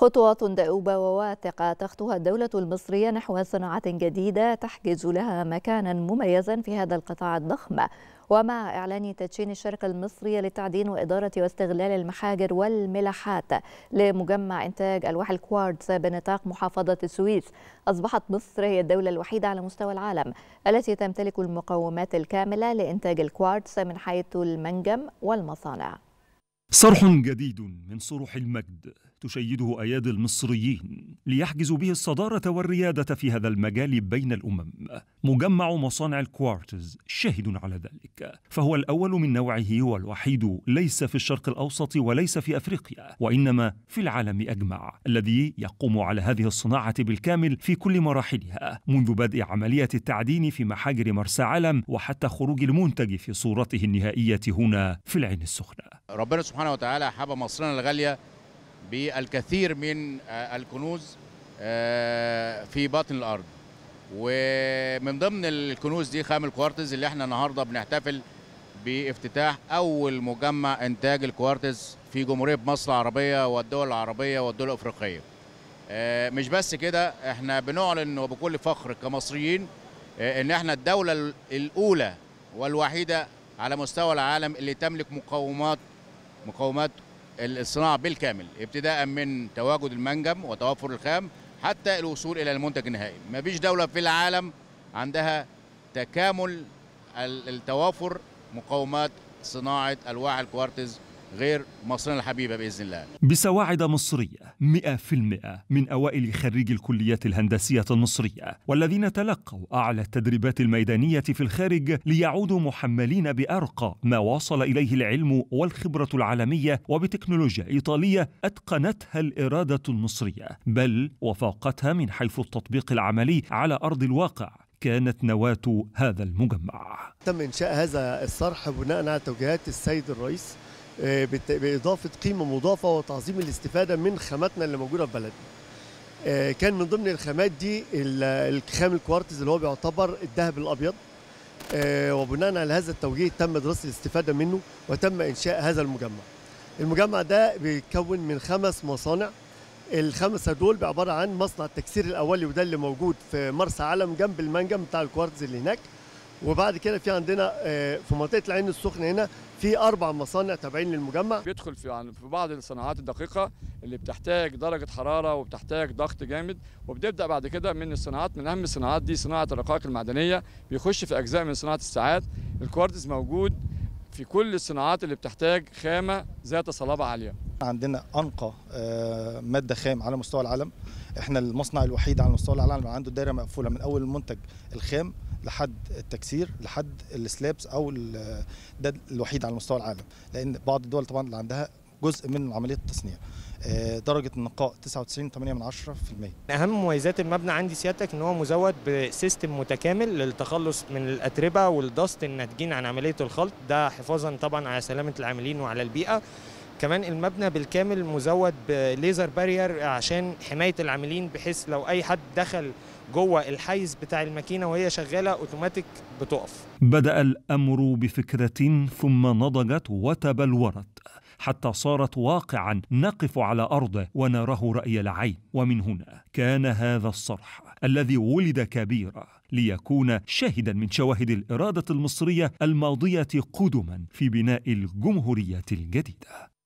خطوات دؤوبة وواثقة تخطوها الدولة المصرية نحو صناعة جديدة تحجز لها مكانا مميزا في هذا القطاع الضخم ومع إعلان تدشين الشركة المصرية للتعدين وإدارة واستغلال المحاجر والملاحات لمجمع إنتاج ألواح الكوارتز بنطاق محافظة السويس أصبحت مصر هي الدولة الوحيدة على مستوى العالم التي تمتلك المقومات الكاملة لإنتاج الكوارتز من حيث المنجم والمصانع صرح جديد من صروح المجد تشيده ايادي المصريين ليحجزوا به الصداره والرياده في هذا المجال بين الامم مجمع مصانع الكوارتز شاهد على ذلك فهو الاول من نوعه والوحيد ليس في الشرق الاوسط وليس في افريقيا وانما في العالم اجمع الذي يقوم على هذه الصناعه بالكامل في كل مراحلها منذ بدء عمليه التعدين في محاجر مرسى علم وحتى خروج المنتج في صورته النهائيه هنا في العين السخنه ربنا سبحانه وتعالى حب مصرنا الغاليه بالكثير من آه، الكنوز آه، في باطن الارض ومن ضمن الكنوز دي خام الكوارتز اللي احنا النهارده بنحتفل بافتتاح اول مجمع انتاج الكوارتز في جمهوريه مصر العربيه والدول العربيه والدول الافريقيه آه، مش بس كده احنا بنعلن وبكل فخر كمصريين ان احنا الدوله الاولى والوحيده على مستوى العالم اللي تملك مقومات مقومات الصناعة بالكامل ابتداء من تواجد المنجم وتوفر الخام حتى الوصول إلى المنتج النهائي مفيش دولة في العالم عندها تكامل التوافر مقاومات صناعة ألواح الكوارتز غير مصرنا الحبيبة بإذن الله بسواعد مصرية 100% من أوائل خريجي الكليات الهندسية المصرية والذين تلقوا أعلى التدريبات الميدانية في الخارج ليعودوا محملين بأرقى ما وصل إليه العلم والخبرة العالمية وبتكنولوجيا إيطالية أتقنتها الإرادة المصرية بل وفاقتها من حيث التطبيق العملي على أرض الواقع كانت نواة هذا المجمع تم إنشاء هذا الصرح بناء على توجيهات السيد الرئيس آه، باضافه قيمه مضافه وتعظيم الاستفاده من خاماتنا اللي موجوده في بلدنا. آه، كان من ضمن الخامات دي الخام الكوارتز اللي هو بيعتبر الذهب الابيض. آه، وبناء على هذا التوجيه تم دراسه الاستفاده منه وتم انشاء هذا المجمع. المجمع ده بيتكون من خمس مصانع الخمسه دول عباره عن مصنع التكسير الاولي وده اللي موجود في مرسى علم جنب المنجم بتاع الكوارتز اللي هناك. وبعد كده في عندنا آه، في منطقه العين السخنه هنا في اربع مصانع تابعين للمجمع بيدخل في في بعض الصناعات الدقيقه اللي بتحتاج درجه حراره وبتحتاج ضغط جامد وبتبدا بعد كده من الصناعات من اهم الصناعات دي صناعه الرقائق المعدنيه بيخش في اجزاء من صناعه الساعات الكوارتز موجود في كل الصناعات اللي بتحتاج خامة ذات صلابة عالية عندنا أنقى آه، مادة خام على مستوى العالم احنا المصنع الوحيد على مستوى العالم اللي عنده دايرة مقفولة من أول المنتج الخام لحد التكسير لحد السلابس أو ده الوحيد على مستوى العالم لأن بعض الدول طبعا اللي عندها جزء من عملية التصنيع آه، درجه النقاء 99.8% اهم مميزات المبنى عندي سيادتك ان هو مزود بسيستم متكامل للتخلص من الاتربه والدست الناتجين عن عمليه الخلط ده حفاظا طبعا على سلامه العاملين وعلى البيئه كمان المبنى بالكامل مزود بليزر بارير عشان حمايه العاملين بحيث لو اي حد دخل جوه الحيز بتاع الماكينه وهي شغاله اوتوماتيك بتقف بدا الامر بفكره ثم نضجت وتبلورت حتى صارت واقعا نقف على ارضه ونراه راي العين ومن هنا كان هذا الصرح الذي ولد كبيرا ليكون شاهدا من شواهد الاراده المصريه الماضيه قدما في بناء الجمهوريه الجديده